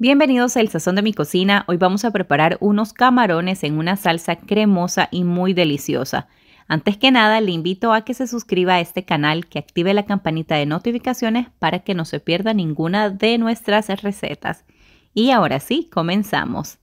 Bienvenidos al Sazón de mi cocina. Hoy vamos a preparar unos camarones en una salsa cremosa y muy deliciosa. Antes que nada, le invito a que se suscriba a este canal, que active la campanita de notificaciones para que no se pierda ninguna de nuestras recetas. Y ahora sí, comenzamos.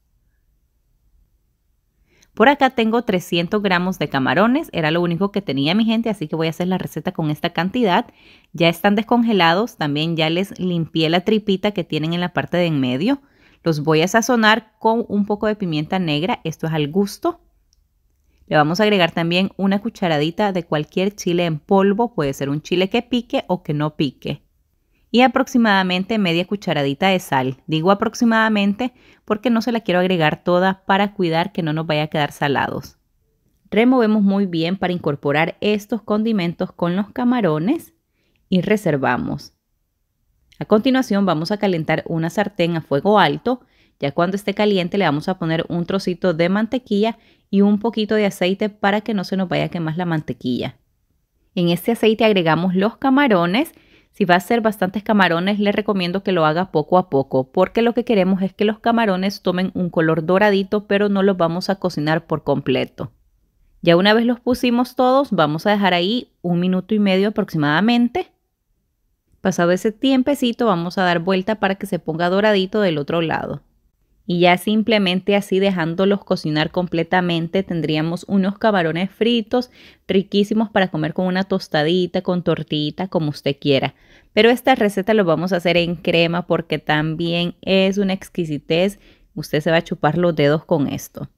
Por acá tengo 300 gramos de camarones, era lo único que tenía mi gente, así que voy a hacer la receta con esta cantidad. Ya están descongelados, también ya les limpié la tripita que tienen en la parte de en medio. Los voy a sazonar con un poco de pimienta negra, esto es al gusto. Le vamos a agregar también una cucharadita de cualquier chile en polvo, puede ser un chile que pique o que no pique y aproximadamente media cucharadita de sal. Digo aproximadamente porque no se la quiero agregar toda para cuidar que no nos vaya a quedar salados. Removemos muy bien para incorporar estos condimentos con los camarones y reservamos. A continuación vamos a calentar una sartén a fuego alto. Ya cuando esté caliente le vamos a poner un trocito de mantequilla y un poquito de aceite para que no se nos vaya a quemar la mantequilla. En este aceite agregamos los camarones si va a hacer bastantes camarones, le recomiendo que lo haga poco a poco, porque lo que queremos es que los camarones tomen un color doradito, pero no los vamos a cocinar por completo. Ya una vez los pusimos todos, vamos a dejar ahí un minuto y medio aproximadamente. Pasado ese tiempecito, vamos a dar vuelta para que se ponga doradito del otro lado y ya simplemente así dejándolos cocinar completamente tendríamos unos camarones fritos riquísimos para comer con una tostadita, con tortita, como usted quiera. Pero esta receta lo vamos a hacer en crema porque también es una exquisitez. Usted se va a chupar los dedos con esto.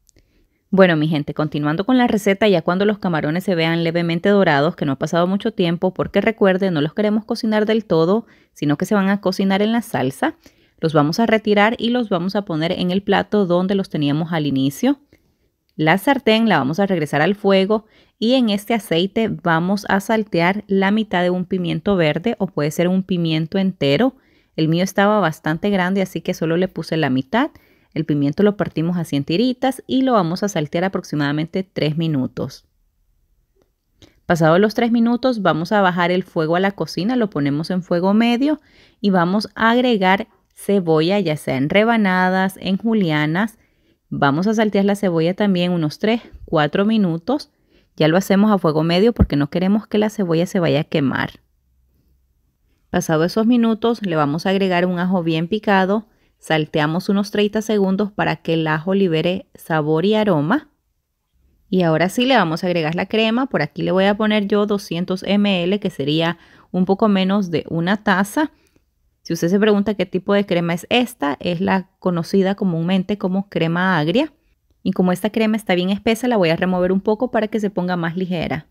Bueno, mi gente, continuando con la receta, ya cuando los camarones se vean levemente dorados, que no ha pasado mucho tiempo, porque recuerde, no los queremos cocinar del todo, sino que se van a cocinar en la salsa. Los vamos a retirar y los vamos a poner en el plato donde los teníamos al inicio. La sartén la vamos a regresar al fuego y en este aceite vamos a saltear la mitad de un pimiento verde o puede ser un pimiento entero. El mío estaba bastante grande así que solo le puse la mitad. El pimiento lo partimos así en tiritas y lo vamos a saltear aproximadamente 3 minutos. Pasados los 3 minutos vamos a bajar el fuego a la cocina, lo ponemos en fuego medio y vamos a agregar cebolla, ya sea en rebanadas, en julianas. Vamos a saltear la cebolla también unos 3, 4 minutos. Ya lo hacemos a fuego medio porque no queremos que la cebolla se vaya a quemar. Pasado esos minutos le vamos a agregar un ajo bien picado. Salteamos unos 30 segundos para que el ajo libere sabor y aroma. Y ahora sí le vamos a agregar la crema. Por aquí le voy a poner yo 200 ml, que sería un poco menos de una taza. Si usted se pregunta qué tipo de crema es esta, es la conocida comúnmente como crema agria. Y como esta crema está bien espesa, la voy a remover un poco para que se ponga más ligera.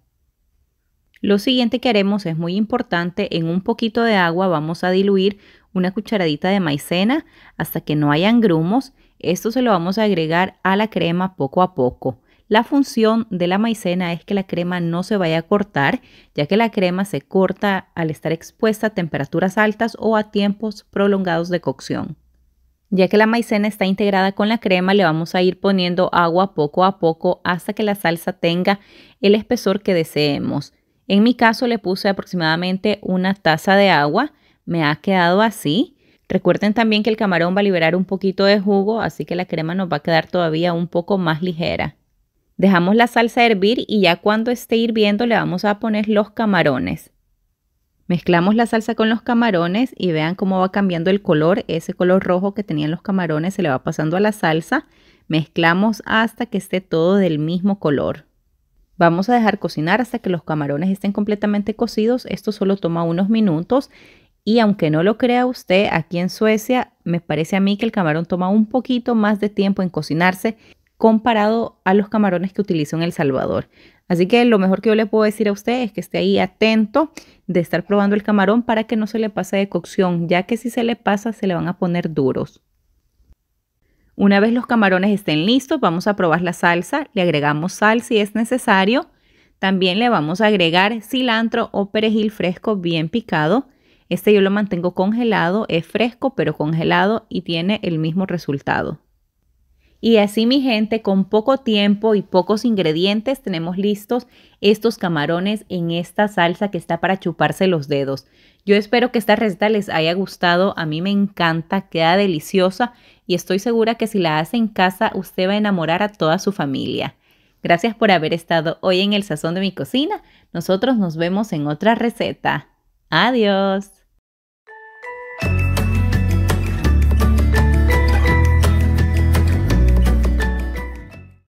Lo siguiente que haremos es muy importante, en un poquito de agua vamos a diluir una cucharadita de maicena hasta que no hayan grumos. Esto se lo vamos a agregar a la crema poco a poco. La función de la maicena es que la crema no se vaya a cortar, ya que la crema se corta al estar expuesta a temperaturas altas o a tiempos prolongados de cocción. Ya que la maicena está integrada con la crema, le vamos a ir poniendo agua poco a poco hasta que la salsa tenga el espesor que deseemos. En mi caso le puse aproximadamente una taza de agua, me ha quedado así. Recuerden también que el camarón va a liberar un poquito de jugo, así que la crema nos va a quedar todavía un poco más ligera. Dejamos la salsa hervir y ya cuando esté hirviendo le vamos a poner los camarones. Mezclamos la salsa con los camarones y vean cómo va cambiando el color. Ese color rojo que tenían los camarones se le va pasando a la salsa. Mezclamos hasta que esté todo del mismo color. Vamos a dejar cocinar hasta que los camarones estén completamente cocidos. Esto solo toma unos minutos. Y aunque no lo crea usted, aquí en Suecia me parece a mí que el camarón toma un poquito más de tiempo en cocinarse comparado a los camarones que utilizo en El Salvador. Así que lo mejor que yo le puedo decir a usted es que esté ahí atento de estar probando el camarón para que no se le pase de cocción, ya que si se le pasa se le van a poner duros. Una vez los camarones estén listos, vamos a probar la salsa, le agregamos sal si es necesario, también le vamos a agregar cilantro o perejil fresco bien picado. Este yo lo mantengo congelado, es fresco pero congelado y tiene el mismo resultado. Y así mi gente, con poco tiempo y pocos ingredientes tenemos listos estos camarones en esta salsa que está para chuparse los dedos. Yo espero que esta receta les haya gustado, a mí me encanta, queda deliciosa y estoy segura que si la hace en casa usted va a enamorar a toda su familia. Gracias por haber estado hoy en el sazón de mi cocina, nosotros nos vemos en otra receta. Adiós.